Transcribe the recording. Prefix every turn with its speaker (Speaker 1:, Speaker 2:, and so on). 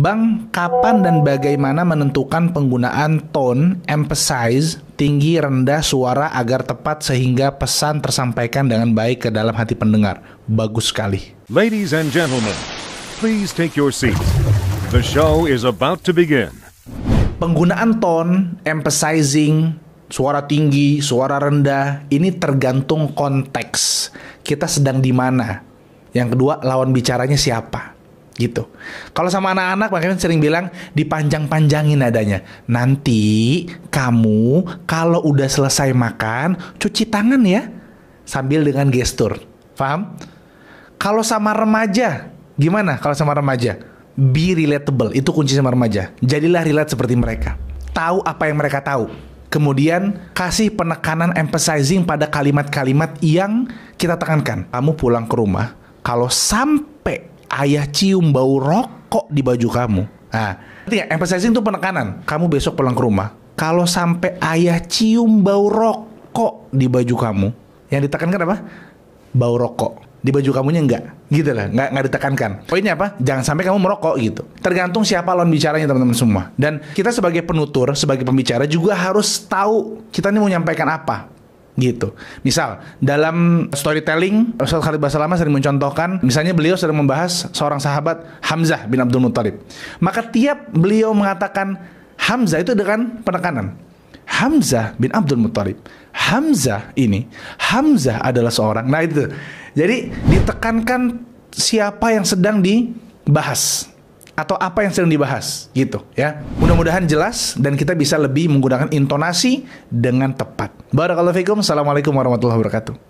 Speaker 1: Bang, kapan dan bagaimana menentukan penggunaan tone, emphasize, tinggi, rendah suara agar tepat sehingga pesan tersampaikan dengan baik ke dalam hati pendengar. Bagus sekali. Ladies and gentlemen, please take your seats. The show is about to begin. Penggunaan tone, emphasizing, suara tinggi, suara rendah, ini tergantung konteks. Kita sedang di mana? Yang kedua, lawan bicaranya siapa? gitu. Kalau sama anak-anak makanya sering bilang dipanjang-panjangin adanya. Nanti kamu kalau udah selesai makan cuci tangan ya sambil dengan gestur. Paham? Kalau sama remaja gimana? Kalau sama remaja be relatable itu kunci sama remaja. Jadilah relate seperti mereka. Tahu apa yang mereka tahu. Kemudian kasih penekanan emphasizing pada kalimat-kalimat yang kita tekankan. Kamu pulang ke rumah kalau sampai ayah cium bau rokok di baju kamu. Nah, artinya emphasizing itu penekanan. Kamu besok pulang ke rumah, kalau sampai ayah cium bau rokok di baju kamu, yang ditekankan apa? Bau rokok di baju kamunya enggak gitu lah enggak enggak ditekankan poinnya apa jangan sampai kamu merokok gitu tergantung siapa lawan bicaranya teman-teman semua dan kita sebagai penutur sebagai pembicara juga harus tahu kita ini mau nyampaikan apa gitu. Misal dalam storytelling Ustaz Khalid lama sering mencontohkan misalnya beliau sedang membahas seorang sahabat Hamzah bin Abdul Muthalib. Maka tiap beliau mengatakan Hamzah itu dengan penekanan. Hamzah bin Abdul Muthalib. Hamzah ini, Hamzah adalah seorang. Nah itu. Jadi ditekankan siapa yang sedang dibahas atau apa yang sedang dibahas gitu ya. Mudah-mudahan jelas dan kita bisa lebih menggunakan intonasi dengan tepat. Barakallahu fikum. Assalamualaikum warahmatullahi wabarakatuh.